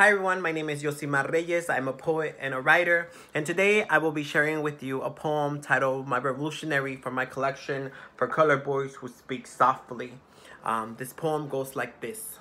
Hi everyone, my name is Yosimar Reyes. I'm a poet and a writer, and today I will be sharing with you a poem titled My Revolutionary from my collection for color boys who speak softly. Um, this poem goes like this.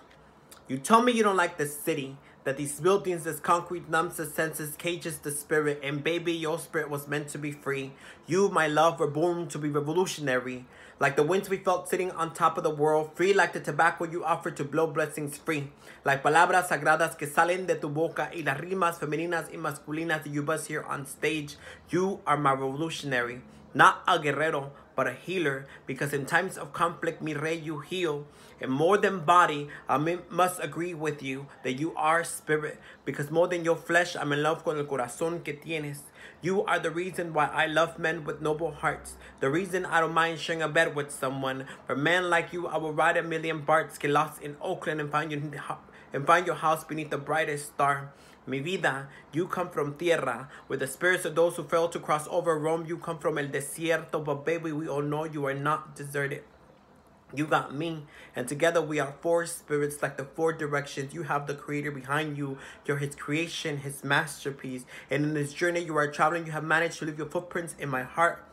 You told me you don't like the city, that these buildings, this concrete numbs the senses, cages the spirit, and baby, your spirit was meant to be free. You, my love, were born to be revolutionary. Like the winds we felt sitting on top of the world, free like the tobacco you offered to blow blessings free. Like palabras sagradas que salen de tu boca y las rimas femeninas y masculinas that you bust here on stage. You are my revolutionary, not a guerrero, but a healer because in times of conflict, mi rey, you heal. And more than body, I must agree with you that you are spirit because more than your flesh, I'm in love con el corazón que tienes. You are the reason why I love men with noble hearts. The reason I don't mind sharing a bed with someone. For men like you, I will ride a million barts, get lost in Oakland and find you and find your house beneath the brightest star. Mi vida, you come from tierra, where the spirits of those who failed to cross over roam. You come from el desierto, but baby, we all know you are not deserted. You got me, and together we are four spirits like the four directions. You have the Creator behind you, you're His creation, His masterpiece. And in this journey you are traveling, you have managed to leave your footprints in my heart.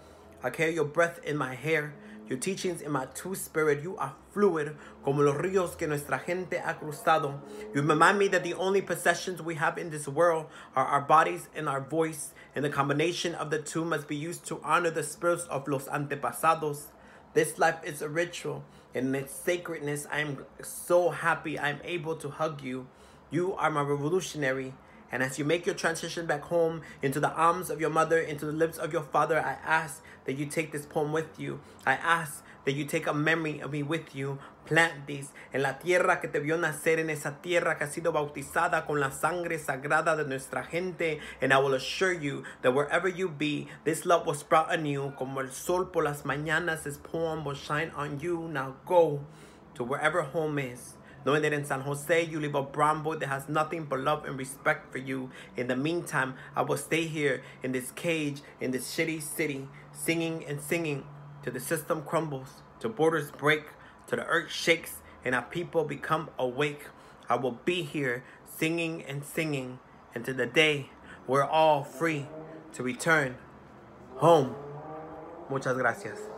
I carry your breath in my hair. Your teachings in my two spirit, you are fluid como los ríos que nuestra gente ha cruzado. You remind me that the only possessions we have in this world are our bodies and our voice, and the combination of the two must be used to honor the spirits of los antepasados. This life is a ritual, and in its sacredness, I am so happy I am able to hug you. You are my revolutionary. And as you make your transition back home, into the arms of your mother, into the lips of your father, I ask that you take this poem with you. I ask that you take a memory of me with you. Plant these en la tierra que te vio nacer, en esa tierra que ha sido bautizada con la sangre sagrada de nuestra gente. And I will assure you that wherever you be, this love will sprout anew. Como el sol por las mañanas, this poem will shine on you. Now go to wherever home is knowing that in San Jose you live a Brambo that has nothing but love and respect for you. In the meantime, I will stay here in this cage, in this shitty city, singing and singing till the system crumbles, till borders break, till the earth shakes, and our people become awake. I will be here singing and singing until the day we're all free to return home. Muchas gracias.